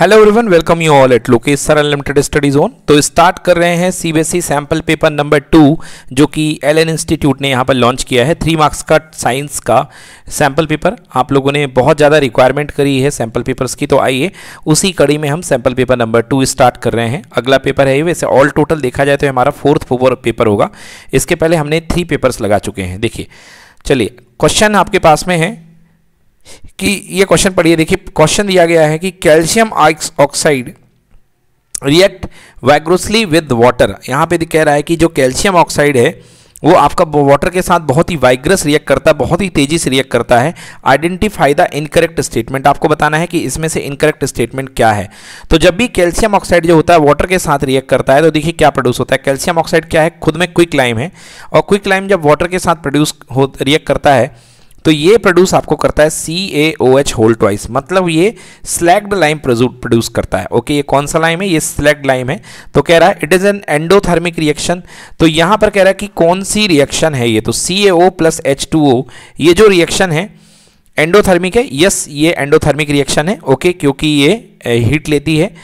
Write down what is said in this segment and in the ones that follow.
Hello everyone welcome you all at Lokesh sir unlimited study zone तो start कर रहे हैं CBSE sample paper number two जो कि एलएन इंस्टीट्यूट ने यहाँ पर लॉन्च किया है थ्री मार्क्स का साइंस का सैंपल पेपर आप लोगों ने बहुत ज़्यादा रिक्वायरमेंट करी है सैंपल पेपर्स की तो आइए उसी कड़ी में हम sample paper number two start कर रहे हैं अगला पेपर है वैसे ऑल टोटल देखा जाए तो हमारा फोर्थ पेपर होगा इसके पहले हमने थ्री पेपर्स लगा चुके हैं देखिए चलिए क्वेश्चन आपके पास में है कि ये क्वेश्चन पढ़िए देखिए क्वेश्चन दिया गया है कि calcium oxide react vigorously with water यहाँ पे कह रहा है कि जो कैल्शियम ऑक्साइड है वो आपका वाटर के साथ बहुत ही वाइग्रस रिएक्ट करता है बहुत ही तेजी से रिएक्ट करता है आइडेंटिफाई द इनकरेक्ट स्टेटमेंट आपको बताना है कि इसमें से इनकरेक्ट स्टेटमेंट क्या है तो जब भी कैल्शियम ऑक्साइड जो होता है वाटर के साथ रिएक्ट करता है तो देखिए क्या प्रोड्यूस होता है कैल्शियम ऑक्साइड क्या है खुद में क्विक लाइम है और क्विक लाइम जब वाटर के साथ प्रोड्यूस हो रिएक्ट करता है तो ये प्रोड्यूस आपको करता है C A O H whole twice मतलब ये स्लैग्ड लाइम प्रोड्यूस करता है ओके ये कौन सा लाइम है ये स्लैग्ड लाइम है तो कह रहा है it is an endothermic reaction तो यहां पर कह रहा है कि कौन सी रिएक्शन है ये तो C A O plus H two O ये जो रिएक्शन है एंडोथर्मिक है यस ये एंडोथर्मिक रिएक्शन है ओके क्योंकि ये हीट लेती है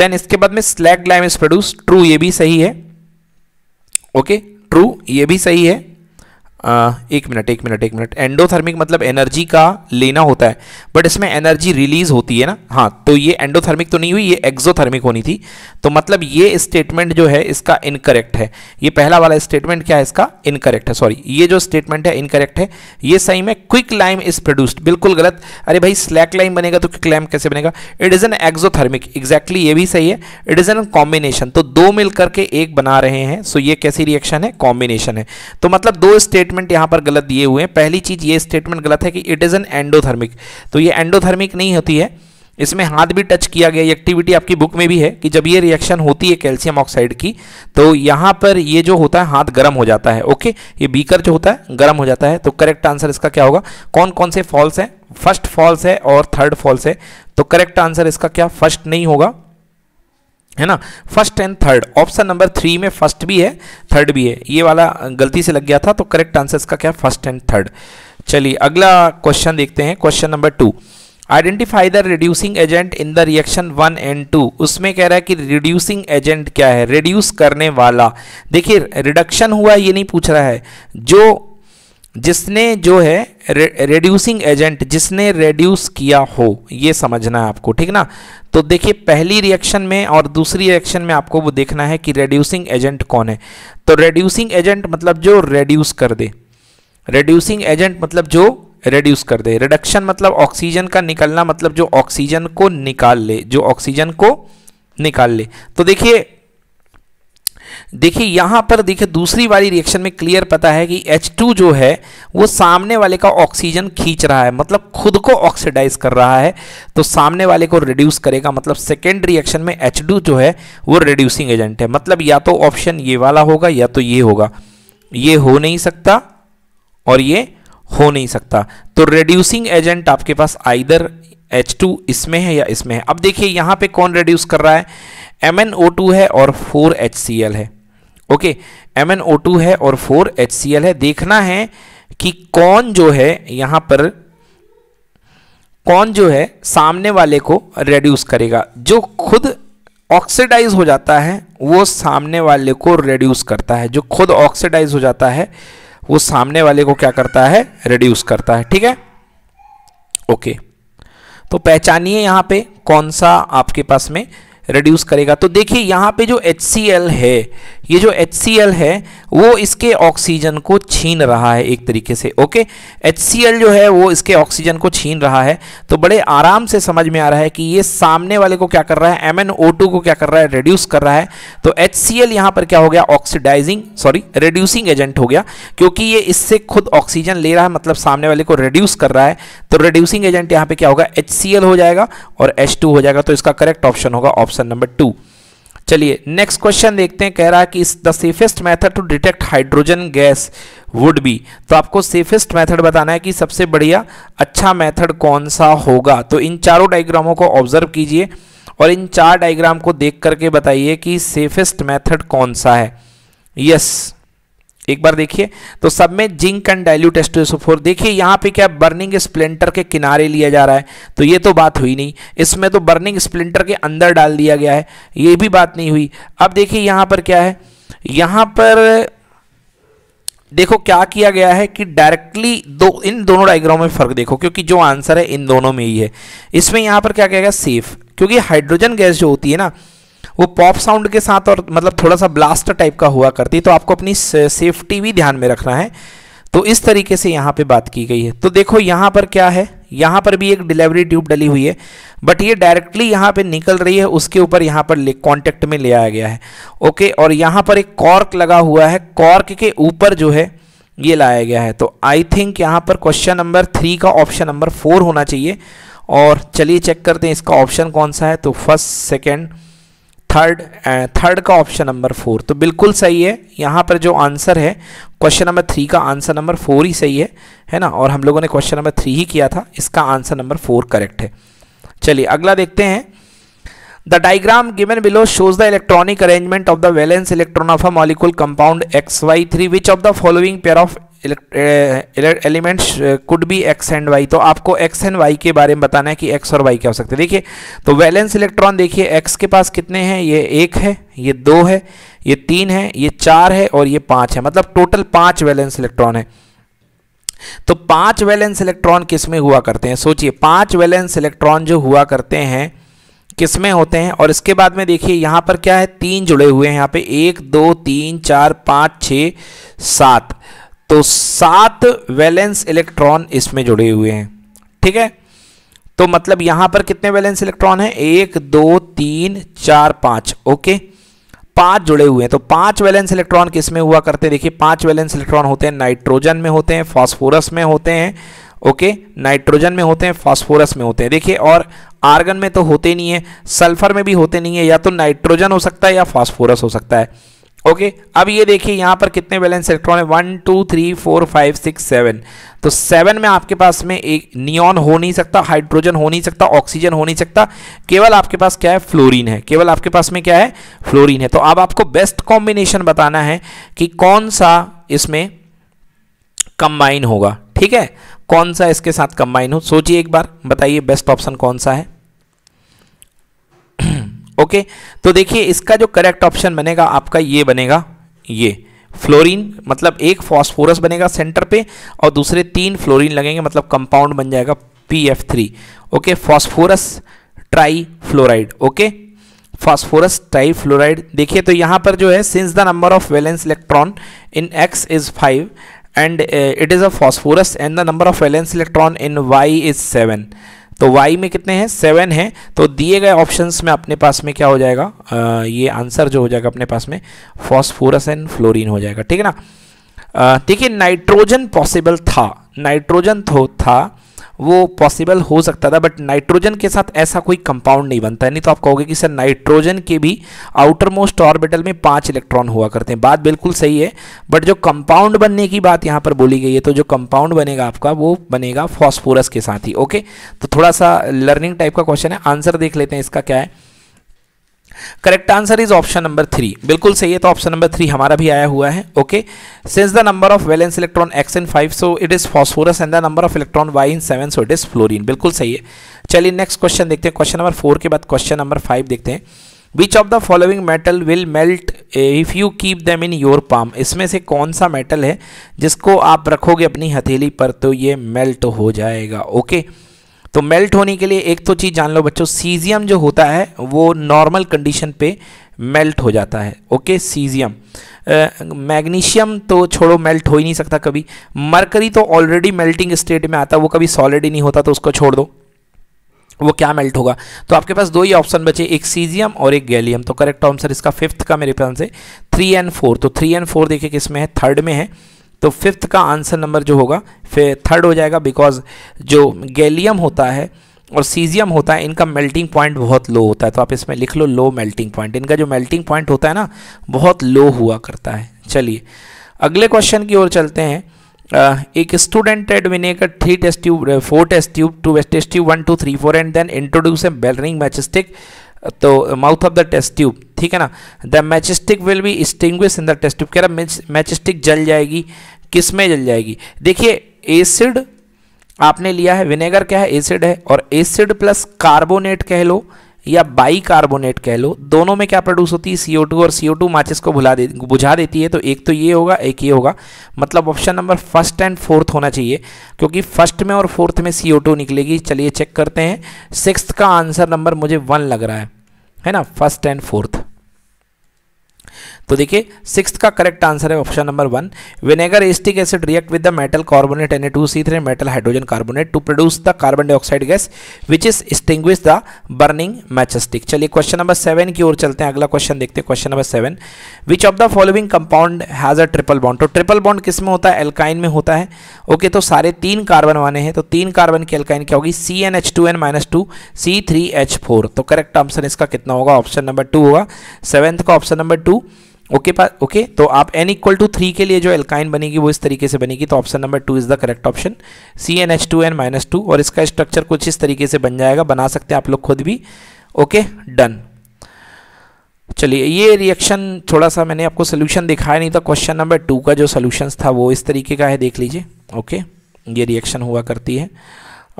देन इसके बाद में slaked lime is produce true ये भी सही है ओके ट्रू ये भी सही है आ, एक मिनट एक मिनट एक मिनट एंडोथर्मिक मतलब एनर्जी का लेना होता है बट इसमें एनर्जी रिलीज होती है ना हाँ तो ये एंडोथर्मिक तो नहीं हुई ये एक्जोथर्मिक होनी थी तो मतलब ये स्टेटमेंट जो है इसका इनकरेक्ट है ये पहला वाला स्टेटमेंट क्या है इसका इनकरेक्ट है सॉरी ये जो स्टेटमेंट है इनकरेक्ट है ये सही में क्विक लाइम इज प्रोड्यूस्ड बिल्कुल गलत अरे भाई स्लैक लाइम बनेगा तो क्विक लाइम कैसे बनेगा it is an exothermic exactly ये भी सही है इट इज़ एन कॉम्बिनेशन तो दो मिल करके एक बना रहे हैं सो ये कैसी रिएक्शन है कॉम्बिनेशन है तो मतलब दो स्टेट स्टेटमेंट यहाँ पर गलत दिए हुए हैं पहली चीज़ ये स्टेटमेंट गलत है कि इट इज़ एन एंडोथर्मिक तो ये एंडोथर्मिक नहीं होती है इसमें हाथ भी टच किया गया एक्टिविटी आपकी बुक में भी है कि जब ये रिएक्शन होती है कैल्शियम ऑक्साइड की तो यहाँ पर ये जो होता है हाथ गर्म हो जाता है ओके ये बीकर जो होता है गर्म हो जाता है तो करेक्ट आंसर इसका क्या होगा कौन कौन से फॉल्स हैं फर्स्ट फॉल्स है और थर्ड फॉल्स है तो करेक्ट आंसर इसका क्या फर्स्ट नहीं होगा है ना first and third option number three में फर्स्ट भी है थर्ड भी है ये वाला गलती से लग गया था तो करेक्ट आंसर इसका क्या फर्स्ट एंड थर्ड चलिए अगला क्वेश्चन देखते हैं question number two identify the reducing agent in the reaction one and two उसमें कह रहा है कि रिड्यूसिंग एजेंट क्या है रिड्यूस करने वाला देखिए रिडक्शन हुआ ये नहीं पूछ रहा है जो जिसने जो है रिड्यूसिंग एजेंट जिसने रिड्यूस किया हो ये समझना है आपको ठीक ना तो देखिए पहली रिएक्शन में और दूसरी रिएक्शन में आपको वो देखना है कि रेड्यूसिंग एजेंट कौन है तो रेड्यूसिंग एजेंट मतलब जो रेड्यूस कर दे रेड्यूसिंग एजेंट मतलब जो रेड्यूस कर दे रिडक्शन मतलब ऑक्सीजन का निकलना मतलब जो ऑक्सीजन को निकाल ले जो ऑक्सीजन को निकाल ले तो देखिए देखिए यहाँ पर देखिए दूसरी वाली रिएक्शन में क्लियर पता है कि H2 जो है वो सामने वाले का ऑक्सीजन खींच रहा है मतलब खुद को ऑक्सीडाइज कर रहा है तो सामने वाले को रिड्यूस करेगा मतलब सेकेंड रिएक्शन में H2 जो है वो रिड्यूसिंग एजेंट है मतलब या तो ऑप्शन ये वाला होगा या तो ये होगा ये हो नहीं सकता और ये हो नहीं सकता तो रिड्यूसिंग एजेंट आपके पास आइदर H2 इसमें है या इसमें है अब देखिए यहाँ पे कौन रिड्यूस कर रहा है एम है और फोर है ओके एम है और फोर है देखना है कि कौन जो है यहाँ पर कौन जो है सामने वाले को रेड्यूस करेगा जो खुद ऑक्सीडाइज हो जाता है वो सामने वाले को रेड्यूस करता है जो खुद ऑक्सीडाइज हो जाता है वो सामने वाले को क्या करता है रेड्यूस करता है ठीक है ओके तो पहचानिए यहाँ पे कौन सा आपके पास में रिड्यूस करेगा तो देखिए यहाँ पे जो एच है ये जो एच है वो इसके ऑक्सीजन को छीन रहा है एक तरीके से ओके एच जो है वो इसके ऑक्सीजन को छीन रहा है तो बड़े आराम से समझ में आ रहा है कि ये सामने वाले को क्या कर रहा है एम को क्या कर रहा है रिड्यूस कर रहा है तो एच सी यहाँ पर क्या हो गया ऑक्सीडाइजिंग सॉरी रिड्यूसिंग एजेंट हो गया क्योंकि ये इससे खुद ऑक्सीजन ले रहा है मतलब सामने वाले को रिड्यूस कर रहा है तो रिड्यूसिंग एजेंट यहाँ पर क्या होगा एच हो जाएगा और एच हो जाएगा तो इसका करेक्ट ऑप्शन होगा ऑप्शन नंबर टू चलिए नेक्स्ट क्वेश्चन देखते हैं कह रहा है कि the safest method to detect hydrogen gas would be तो आपको सेफेस्ट मेथड बताना है कि सबसे बढ़िया अच्छा मेथड कौन सा होगा तो इन चारों डायग्रामों को ऑब्जर्व कीजिए और इन चार डायग्राम को देख करके बताइए कि सेफेस्ट मेथड कौन सा है यस yes. एक बार देखिए तो सब में जिंक एंड डाइल्यूट एस्टोसोफोर देखिए यहाँ पे क्या बर्निंग स्प्लेंटर के किनारे लिया जा रहा है तो ये तो बात हुई नहीं इसमें तो बर्निंग स्प्लेंटर के अंदर डाल दिया गया है ये भी बात नहीं हुई अब देखिए यहाँ पर क्या है यहाँ पर देखो क्या किया गया है कि डायरेक्टली दो इन दोनों डायग्राम में फर्क देखो क्योंकि जो आंसर है इन दोनों में ही है इसमें यहाँ पर क्या किया गया सेफ क्योंकि हाइड्रोजन गैस जो होती है ना वो पॉप साउंड के साथ और मतलब थोड़ा सा ब्लास्ट टाइप का हुआ करती तो आपको अपनी सेफ्टी भी ध्यान में रखना है तो इस तरीके से यहाँ पे बात की गई है तो देखो यहाँ पर क्या है यहाँ पर भी एक डिलीवरी ट्यूब डली हुई है बट ये डायरेक्टली यहाँ पे निकल रही है उसके ऊपर यहाँ पर कॉन्टेक्ट में ले आया गया है ओके और यहाँ पर एक कॉर्क लगा हुआ है कॉर्क के ऊपर जो है ये लाया गया है तो आई थिंक यहाँ पर क्वेश्चन नंबर थ्री का ऑप्शन नंबर फोर होना चाहिए और चलिए चेक करते हैं इसका ऑप्शन कौन सा है तो first second third third eh, का ऑप्शन नंबर फोर तो बिल्कुल सही है यहाँ पर जो आंसर है क्वेश्चन नंबर थ्री का आंसर नंबर फोर ही सही है है ना और हम लोगों ने क्वेश्चन नंबर थ्री ही किया था इसका आंसर नंबर फोर करेक्ट है चलिए अगला देखते हैं the diagram given below shows the electronic arrangement of the valence electron of a molecule compound X Y three which of the following pair of elements could be X and Y तो आपको x and Y के बारे में बताना है कि x और Y क्या हो सकते हैं देखिए तो वैलेंस इलेक्ट्रॉन देखिए एक्स के पास कितने हैं ये एक है ये दो है ये तीन है ये चार है और ये पाँच है मतलब टोटल पाँच वैलेंस इलेक्ट्रॉन है तो पांच वैलेंस इलेक्ट्रॉन किसमें हुआ करते हैं सोचिए पांच वैलेंस इलेक्ट्रॉन जो हुआ करते हैं किसमें होते हैं और इसके बाद में देखिए यहां पर क्या है तीन जुड़े हुए हैं यहाँ पे एक दो तीन चार पाँच छ सात तो सात वैलेंस इलेक्ट्रॉन इसमें जुड़े हुए हैं ठीक है तो मतलब यहां पर कितने वैलेंस इलेक्ट्रॉन है एक दो तीन चार पांच ओके पांच जुड़े हुए हैं तो पांच वैलेंस इलेक्ट्रॉन किस में हुआ करते हैं देखिए पांच वैलेंस इलेक्ट्रॉन होते हैं नाइट्रोजन में होते हैं फास्फोरस में होते हैं ओके नाइट्रोजन में होते हैं फास्फोरस में होते हैं देखिए और आर्गन में तो होते नहीं है सल्फर में भी होते नहीं है या तो नाइट्रोजन हो सकता है या फॉस्फोरस हो सकता है ओके okay, अब ये देखिए यहाँ पर कितने बैलेंस इलेक्ट्रॉन है one two three four five six seven तो सेवन में आपके पास में एक नियॉन हो नहीं सकता हाइड्रोजन हो नहीं सकता ऑक्सीजन हो नहीं सकता केवल आपके पास क्या है फ्लोरीन है केवल आपके पास में क्या है फ्लोरीन है तो अब आपको बेस्ट कॉम्बिनेशन बताना है कि कौन सा इसमें कंबाइन होगा ठीक है कौन सा इसके साथ कंबाइन हो सोचिए एक बार बताइए बेस्ट ऑप्शन कौन सा है ओके तो देखिए इसका जो करेक्ट ऑप्शन बनेगा आपका ये बनेगा ये फ्लोरीन मतलब एक फॉस्फोरस बनेगा सेंटर पे और दूसरे तीन फ्लोरीन लगेंगे मतलब कंपाउंड बन जाएगा P F three okay phosphorus trifluoride okay phosphorus trifluoride देखिए तो यहाँ पर जो है since the number of valence electron in X is five and it is a phosphorus and the number of valence electron in Y is seven तो Y में कितने हैं सेवन है तो दिए गए ऑप्शंस में अपने पास में क्या हो जाएगा आ, ये आंसर जो हो जाएगा अपने पास में फॉस्फोरस एंड फ्लोरीन हो जाएगा ठीक है ना देखिए नाइट्रोजन पॉसिबल था नाइट्रोजन तो था वो पॉसिबल हो सकता था बट नाइट्रोजन के साथ ऐसा कोई कंपाउंड नहीं बनता है नहीं तो आप कहोगे कि सर नाइट्रोजन के भी आउटर मोस्ट ऑर्बिटल में पाँच इलेक्ट्रॉन हुआ करते हैं बात बिल्कुल सही है बट जो कंपाउंड बनने की बात यहाँ पर बोली गई है तो जो कंपाउंड बनेगा आपका वो बनेगा फॉस्फोरस के साथ ही ओके तो थोड़ा सा लर्निंग टाइप का क्वेश्चन है आंसर देख लेते हैं इसका क्या है correct answer is option number three बिल्कुल सही है तो ऑप्शन नंबर थ्री हमारा भी आया हुआ है okay since the number of valence electron X in five so it is phosphorus and the number of electron Y in seven so it is fluorine बिल्कुल सही है चलिए नेक्स्ट क्वेश्चन देखते हैं क्वेश्चन नंबर फोर के बाद question number five देखते हैं which of the following metal will melt if you keep them in your palm इसमें से कौन सा मेटल है जिसको आप रखोगे अपनी हथेली पर तो ये मेल्ट हो जाएगा ओके okay? तो मेल्ट होने के लिए एक तो चीज़ जान लो बच्चों सीजियम जो होता है वो नॉर्मल कंडीशन पे मेल्ट हो जाता है ओके सीजियम मैग्नीशियम तो छोड़ो मेल्ट हो ही नहीं सकता कभी मरकरी तो ऑलरेडी मेल्टिंग स्टेट में आता है वो कभी सॉलिड ही नहीं होता तो उसको छोड़ दो वो क्या मेल्ट होगा तो आपके पास दो ही ऑप्शन बचे एक सीजियम और एक गैलियम तो करेक्ट आंसर इसका फिफ्थ का मेरे पास से थ्री एंड फोर तो थ्री एंड फोर देखिए किस में है थर्ड में है तो फिफ्थ का आंसर नंबर जो होगा फिर थर्ड हो जाएगा बिकॉज जो गैलियम होता है और सीजियम होता है इनका मेल्टिंग पॉइंट बहुत लो होता है तो आप इसमें लिख लो लो मेल्टिंग पॉइंट इनका जो मेल्टिंग पॉइंट होता है ना बहुत लो हुआ करता है चलिए अगले क्वेश्चन की ओर चलते हैं एक स्टूडेंट एड का three test tube four test tube two test tube one two three four and then introduce a burning matchstick to mouth of the test tube ठीक है ना the matchstick will be sting in the test tube कह रहा है matchstick जल जाएगी किस में जल जाएगी देखिए एसिड आपने लिया है विनेगर क्या है एसिड है और एसिड प्लस कार्बोनेट कह लो या बाई कार्बोनेट कह लो दोनों में क्या प्रोड्यूस होती है सीओ टू और सीओ टू माचिस को भुला दे बुझा देती है तो एक तो ये होगा एक ये होगा मतलब option number first and fourth होना चाहिए क्योंकि फर्स्ट में और फोर्थ में सीओ टू निकलेगी चलिए चेक करते हैं सिक्स का आंसर नंबर मुझे वन लग रहा है है ना फर्स्ट एंड फोर्थ तो देखिए सिक्स का करेक्ट आंसर है option number one vinegar acetic acid react with the metal carbonate N two C three metal hydrogen carbonate to produce the carbon dioxide gas which is sting the burning matchstick चलिए question number seven की ओर चलते हैं अगला question देखते हैं question number seven which of the following compound has a triple bond तो triple bond किस में होता है एल्काइन में होता है ओके okay, तो सारे तीन कार्बन वाने हैं तो तीन कार्बन की एल्काइन क्या होगी C N H two N minus two C three H four तो करेक्ट आंसर इसका कितना होगा ऑप्शन नंबर टू होगा सेवेंथ का ऑप्शन नंबर टू ओके पास ओके तो आप एन इक्वल टू थ्री के लिए जो एल्काइन बनेगी वो इस तरीके से बनेगी तो option number two is the correct option C N H two N minus two और इसका स्ट्रक्चर कुछ इस तरीके से बन जाएगा बना सकते हैं आप लोग खुद भी ओके डन चलिए ये रिएक्शन थोड़ा सा मैंने आपको सोल्यूशन दिखाया नहीं था क्वेश्चन नंबर टू का जो सोल्यूशंस था वो इस तरीके का है देख लीजिए ओके ये रिएक्शन हुआ करती है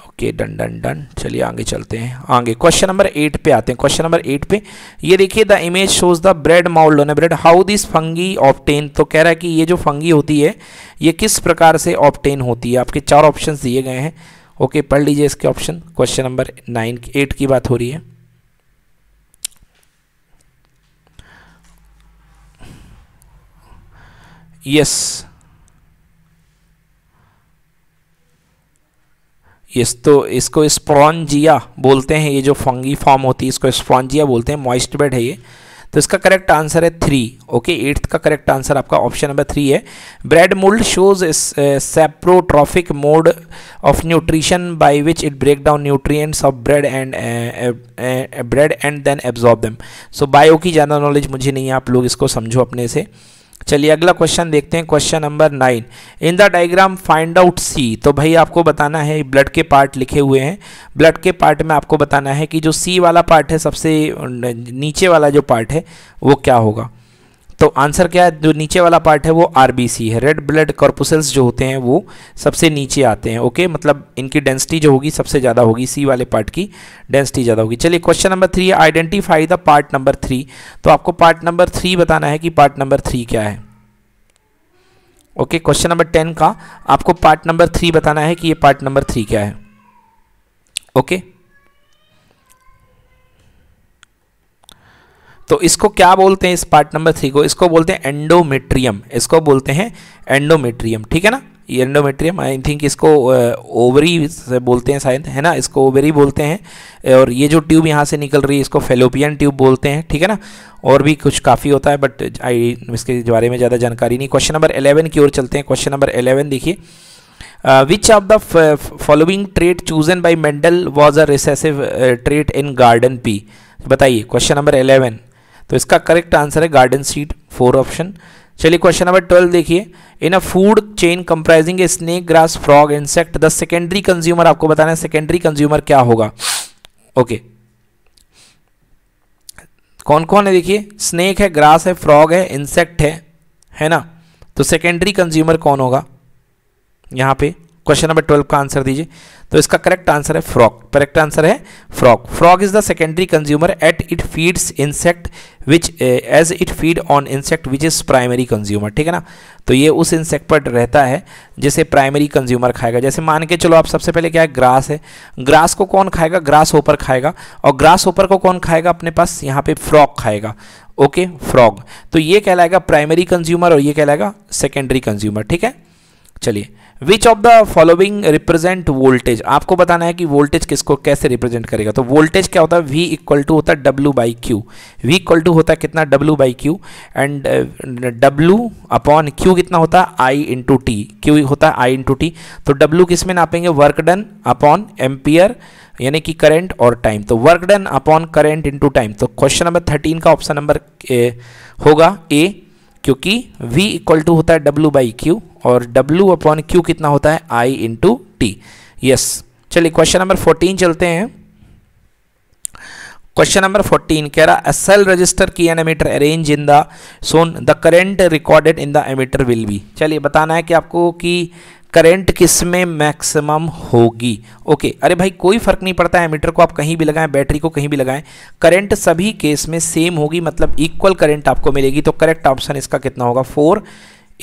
ओके डन डन डन चलिए आगे चलते हैं आगे क्वेश्चन नंबर एट पे आते हैं क्वेश्चन नंबर एट पे ये देखिए the image shows the bread mould on bread how this fungi obtain तो कह रहा है कि ये जो फंगी होती है ये किस प्रकार से ऑप्टेन होती है आपके चार ऑप्शन दिए गए हैं ओके पढ़ लीजिए इसके option question number nine eight की बात हो रही है यस yes. इस तो इसको स्प्रॉन्जिया बोलते हैं ये जो फंगी फॉर्म होती है इसको स्प्रॉन्जिया बोलते हैं मॉइस्ट बेड है ये तो इसका करेक्ट आंसर है थ्री ओके एट्थ का करेक्ट आंसर आपका ऑप्शन नंबर थ्री है bread mould shows saprotrophic mode of nutrition by which it break down nutrients of bread and bread and then absorb them so bio की ज़्यादा knowledge मुझे नहीं है आप लोग इसको समझो अपने से चलिए अगला क्वेश्चन देखते हैं question number nine in the diagram find out C तो भाई आपको बताना है ब्लड के पार्ट लिखे हुए हैं ब्लड के पार्ट में आपको बताना है कि जो सी वाला पार्ट है सबसे नीचे वाला जो पार्ट है वो क्या होगा तो आंसर क्या है जो नीचे वाला पार्ट है वो आरबीसी है रेड ब्लड कॉर्पोसल्स जो होते हैं वो सबसे नीचे आते हैं ओके मतलब इनकी डेंसिटी जो होगी सबसे ज़्यादा होगी सी वाले पार्ट की डेंसिटी ज़्यादा होगी चलिए क्वेश्चन नंबर थ्री है identify the part number three तो आपको पार्ट नंबर थ्री बताना है कि पार्ट नंबर थ्री क्या है ओके क्वेश्चन नंबर टेन का आपको पार्ट नंबर थ्री बताना है कि ये पार्ट नंबर थ्री क्या है ओके okay? तो इसको क्या बोलते हैं इस पार्ट नंबर थ्री को इसको बोलते हैं एंडोमेट्रियम इसको बोलते हैं एंडोमेट्रियम ठीक है ना ये एंडोमेट्रियम आई थिंक इसको ओवरी uh, से बोलते हैं शायद है ना इसको ओवरी बोलते हैं और ये जो ट्यूब यहाँ से निकल रही है इसको फेलोपियन ट्यूब बोलते हैं ठीक है ना और भी कुछ काफ़ी होता है बट आई इसके बारे में ज़्यादा जानकारी नहीं क्वेश्चन नंबर एलेवन की ओर चलते हैं क्वेश्चन नंबर एलेवन देखिए which of the following trait chosen by Mendel was a recessive trait in garden pea बताइए क्वेश्चन नंबर एलेवन तो इसका करेक्ट आंसर है गार्डन सीट फोर ऑप्शन चलिए क्वेश्चन नंबर ट्वेल्व देखिए in a food chain comprising a snake grass frog insect the secondary consumer आपको बताना है secondary consumer क्या होगा ओके okay. कौन कौन है देखिए स्नेक है ग्रास है फ्रॉग है इंसेक्ट है है ना तो सेकेंडरी कंज्यूमर कौन होगा यहाँ पे क्वेश्चन नंबर ट्वेल्व का आंसर दीजिए तो इसका करेक्ट आंसर है फ्रॉक करेक्ट आंसर है frog frog is the secondary consumer at it feeds insect which as it feed on insect which is primary consumer ठीक है ना तो ये उस इंसेक्ट पर रहता है जिसे प्राइमरी कंज्यूमर खाएगा जैसे मान के चलो आप सबसे पहले क्या है ग्रास है ग्रास को कौन खाएगा ग्रास ओपर खाएगा और ग्रास ओपर को कौन खाएगा अपने पास यहाँ पे फ्रॉक खाएगा ओके फ्रॉग तो ये कहलाएगा प्राइमरी कंज्यूमर और ये कहलाएगा सेकेंडरी कंज्यूमर ठीक है चलिए which of the following represent voltage आपको बताना है कि वोल्टेज किसको कैसे रिप्रेजेंट करेगा तो वोल्टेज क्या होता है वी इक्वल टू होता है W by Q V equal to होता है कितना W by Q and W upon Q कितना होता है आई इंटू टी क्यू होता है आई इंटू टी तो डब्ल्यू किस में नापेंगे वर्क डन अपॉन एम्पियर यानी कि करेंट और टाइम तो work done upon current into time तो क्वेश्चन नंबर थर्टीन का ऑप्शन नंबर होगा ए क्योंकि v इक्वल टू होता है w बाई क्यू और W अपॉन क्यू कितना होता है I इंटू टी यस चलिए क्वेश्चन नंबर फोर्टीन चलते हैं क्वेश्चन नंबर फोर्टीन कह रहा है cell register key an ammeter arrange in the shown the current recorded in the ammeter will be चलिए बताना है कि आपको कि करंट किस में मैक्सिमम होगी ओके अरे भाई कोई फ़र्क नहीं पड़ता है मीटर को आप कहीं भी लगाएं बैटरी को कहीं भी लगाएं करंट सभी केस में सेम होगी मतलब इक्वल करंट आपको मिलेगी तो करेक्ट ऑप्शन इसका कितना होगा four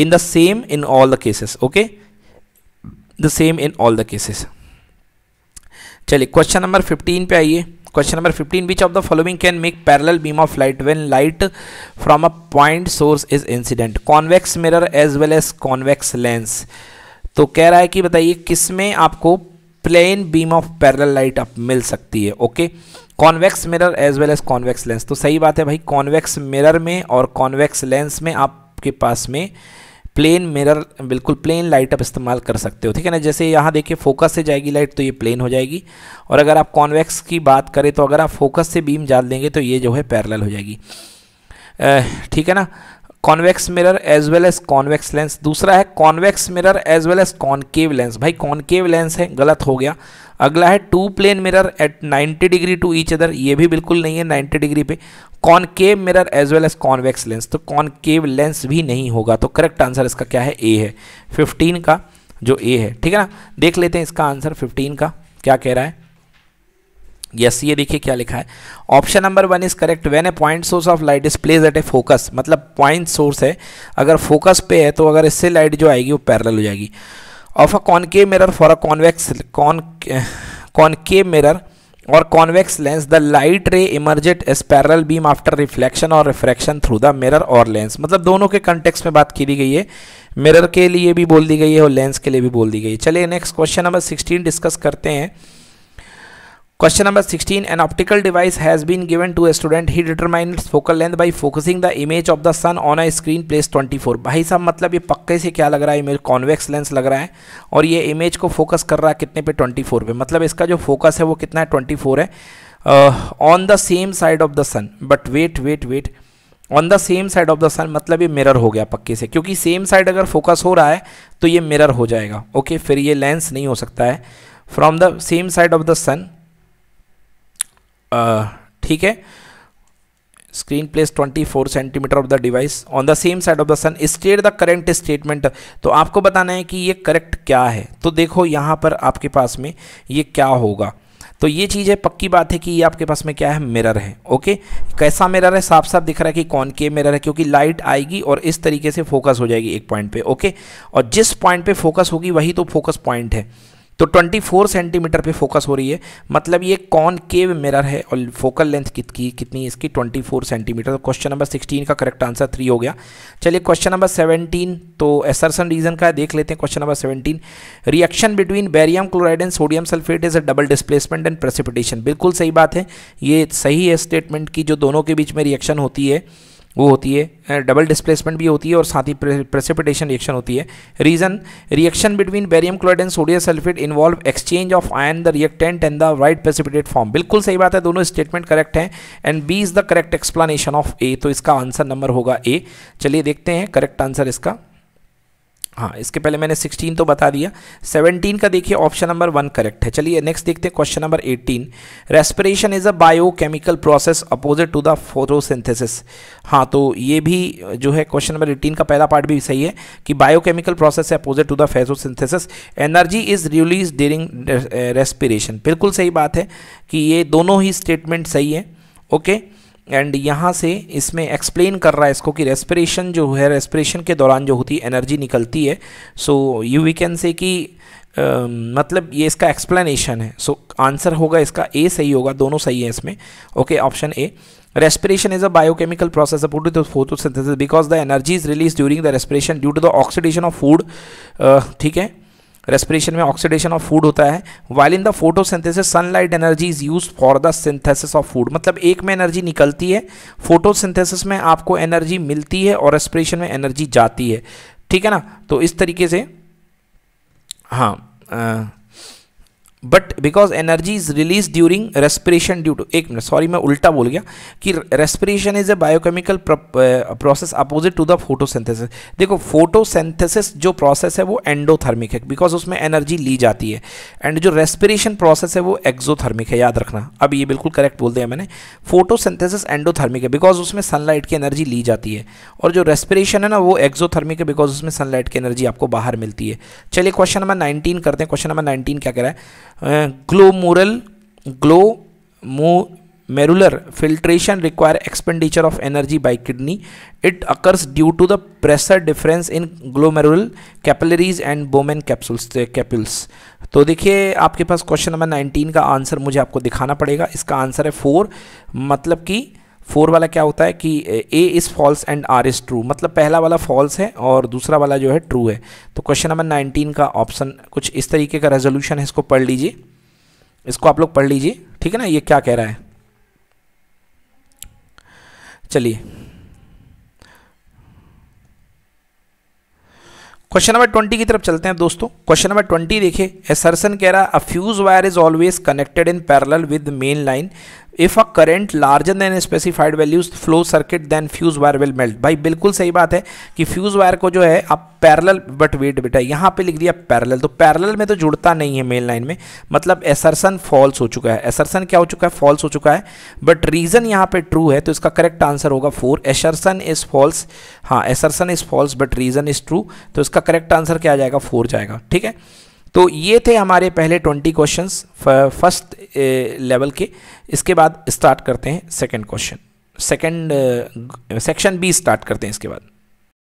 in the same in all the cases okay the same in all the cases चलिए क्वेश्चन नंबर 15 पे आइए question number 15 which of the following can make parallel beam of light when light from a point source is incident convex mirror as well as convex lens तो कह रहा है कि बताइए किसमें आपको plane beam of parallel light आप मिल सकती है okay convex mirror as well as convex lens तो सही बात है भाई कॉन्वेक्स मिरर में और कॉन्वेक्स लेंस में आपके पास में प्लेन मिरर बिल्कुल प्लेन लाइट आप इस्तेमाल कर सकते हो ठीक है ना जैसे यहाँ देखिए फोकस से जाएगी लाइट तो ये प्लेन हो जाएगी और अगर आप कॉन्वेक्स की बात करें तो अगर आप फोकस से बीम जाल देंगे तो ये जो है पैरेलल हो जाएगी ठीक है ना convex mirror as well as convex lens दूसरा है convex mirror as well as concave lens भाई कॉन्केव लेंस है गलत हो गया अगला है two plane mirror at 90 degree to each other ये भी बिल्कुल नहीं है 90 डिग्री पे concave mirror as well as convex lens तो कॉनकेव लेंस भी नहीं होगा तो करेक्ट आंसर इसका क्या है ए है 15 का जो ए है ठीक है ना देख लेते हैं इसका आंसर 15 का क्या कह रहा है यस ये देखिए क्या लिखा है option number one is correct when a point source of light is placed at a focus मतलब पॉइंट सोर्स है अगर फोकस पे है तो अगर इससे लाइट जो आएगी वो पैरल हो जाएगी of a concave mirror for a convex con concave mirror और convex lens the light ray emergent parallel beam after reflection और रिफ्रैक्शन थ्रू द मिरर और लेंस मतलब दोनों के कंटेक्स में बात की दी गई है मिरर के लिए भी बोल दी गई है और लेंस के लिए भी बोल दी गई है चलिए next question number sixteen discuss करते हैं question number 16 an optical device has been given to a student he determine focal length by focusing the image of the sun on a screen place placed 24. भाई साहब मतलब ये पक्के से क्या लग रहा है इमेज कॉन्वेक्स लेंस लग रहा है और ये इमेज को फोकस कर रहा है कितने पे 24 पे मतलब इसका जो फोकस है वो कितना है फोर है on the same side of the sun but wait wait wait on the same side of the sun मतलब ये मिरर हो गया पक्के से क्योंकि सेम साइड अगर फोकस हो रहा है तो ये मिरर हो जाएगा ओके okay, फिर ये लेंस नहीं हो सकता है from the same side of the sun ठीक है screen place 24 centimetre of the device on the same side of the sun state the current statement तो आपको बताना है कि ये करेक्ट क्या है तो देखो यहाँ पर आपके पास में ये क्या होगा तो ये चीज़ है पक्की बात है कि ये आपके पास में क्या है मिरर है ओके कैसा मिरर है साफ साफ दिख रहा है कि कौन के मिरर है क्योंकि लाइट आएगी और इस तरीके से फोकस हो जाएगी एक पॉइंट पे ओके और जिस पॉइंट पे फोकस होगी वही तो फोकस पॉइंट है तो 24 सेंटीमीटर पे फोकस हो रही है मतलब ये कौन केव मिरर है और फोकल लेंथ कित की कितनी इसकी 24 सेंटीमीटर तो क्वेश्चन नंबर 16 का करेक्ट आंसर थ्री हो गया चलिए क्वेश्चन नंबर 17 तो एसरसन रीजन का है देख लेते हैं question number 17 reaction between barium chloride and sodium sulphate is a double displacement and precipitation बिल्कुल सही बात है ये सही है स्टेटमेंट की जो दोनों के बीच में रिएक्शन होती है वो होती है डबल डिस्प्लेसमेंट भी होती है और साथ ही प्रेसिपिटेशन रिएक्शन होती है reason reaction between barium chloride and sodium sulphate involve exchange of ion the reactant and the right precipitate form बिल्कुल सही बात है दोनों स्टेटमेंट करेक्ट है and B is the correct explanation of A तो इसका आंसर नंबर होगा ए चलिए देखते हैं करेक्ट आंसर इसका हाँ इसके पहले मैंने 16 तो बता दिया 17 का देखिए ऑप्शन नंबर वन करेक्ट है चलिए नेक्स्ट देखते हैं question number 18 respiration is a biochemical process opposite to the photosynthesis हाँ तो ये भी जो है क्वेश्चन नंबर 18 का पहला पार्ट भी सही है कि बायोकेमिकल प्रोसेस है opposite to the photosynthesis energy is release during respiration बिल्कुल सही बात है कि ये दोनों ही स्टेटमेंट सही है ओके okay? एंड यहाँ से इसमें एक्सप्लेन कर रहा है इसको कि रेस्परेशन जो है रेस्परेशन के दौरान जो होती है एनर्जी निकलती है so you we can say कि मतलब ये इसका एक्सप्लेनेशन है सो so, आंसर होगा इसका ए सही होगा दोनों सही है इसमें okay option A respiration is a biochemical process opposed to photosynthesis because the energy is release during the respiration due to the oxidation of food ठीक है रेस्पिरेशन में ऑक्सीडेशन ऑफ फूड होता है while in the photosynthesis sunlight energy is use for the synthesis of food मतलब एक में energy निकलती है फोटोसिंथेसिस में आपको एनर्जी मिलती है और रेस्पिरेशन में एनर्जी जाती है ठीक है ना तो इस तरीके से हाँ but because energy is release during respiration due to एक मिनट सॉरी मैं उल्टा बोल गया कि respiration is a biochemical process opposite to the photosynthesis देखो फोटोसिंथेसिस जो प्रोसेस है वो एंडोथर्मिक है बिकॉज उसमें एनर्जी ली जाती है एंड जो रेस्पिरेशन प्रोसेस है वो एक्जोथर्मिक है याद रखना अब ये बिल्कुल करेक्ट बोल दिया मैंने फोटोसिंथेसिस एंडोथर्मिक है बिकॉज उसमें सनलाइट की एनर्जी ली जाती है और जो रेस्पिरेशन है ना वो एक्जोथर्मिक है बिकॉज उसमें सनलाइट की एनर्जी आपको बाहर मिलती है चलिए क्वेश्चन नंबर नाइनटीन करते हैं क्वेश्चन नंबर नाइनटीन क्या कह रहा है glomerular glomerular filtration require expenditure of energy by kidney it occurs due to the pressure difference in glomerular capillaries and Bowman capsules capsules तो देखिए आपके पास क्वेश्चन नंबर नाइनटीन का आंसर मुझे आपको दिखाना पड़ेगा इसका आंसर है फोर मतलब कि फोर वाला क्या होता है कि A is false and R is true मतलब पहला वाला फॉल्स है और दूसरा वाला जो है ट्रू है तो क्वेश्चन नंबर नाइनटीन का ऑप्शन कुछ इस तरीके का रेजोल्यूशन है इसको पढ़ लीजिए इसको आप लोग पढ़ लीजिए ठीक है ना ये क्या कह रहा है चलिए क्वेश्चन नंबर ट्वेंटी की तरफ चलते हैं दोस्तों क्वेश्चन नंबर ट्वेंटी देखिए एसरसन कह रहा a fuse wire is always connected in parallel with main line if a current larger than specified values flow circuit then fuse wire will melt भाई बिल्कुल सही बात है कि फ्यूज वायर को जो है आप पैरेलल बट वेट बेटा यहाँ पे लिख दिया पैरेलल तो पैरेलल में तो जुड़ता नहीं है मेन लाइन में मतलब एसरसन फॉल्स हो चुका है एसरसन क्या हो चुका है फॉल्स हो चुका है बट रीजन यहाँ पे ट्रू है तो इसका करेक्ट आंसर होगा फोर एसरसन इज फॉल्स हाँ assertion is false but reason is true तो इसका करेक्ट आंसर क्या जाएगा फोर जाएगा ठीक है तो ये थे हमारे पहले ट्वेंटी क्वेश्चंस फर्स्ट लेवल के इसके बाद स्टार्ट करते हैं second question second section B start करते हैं इसके बाद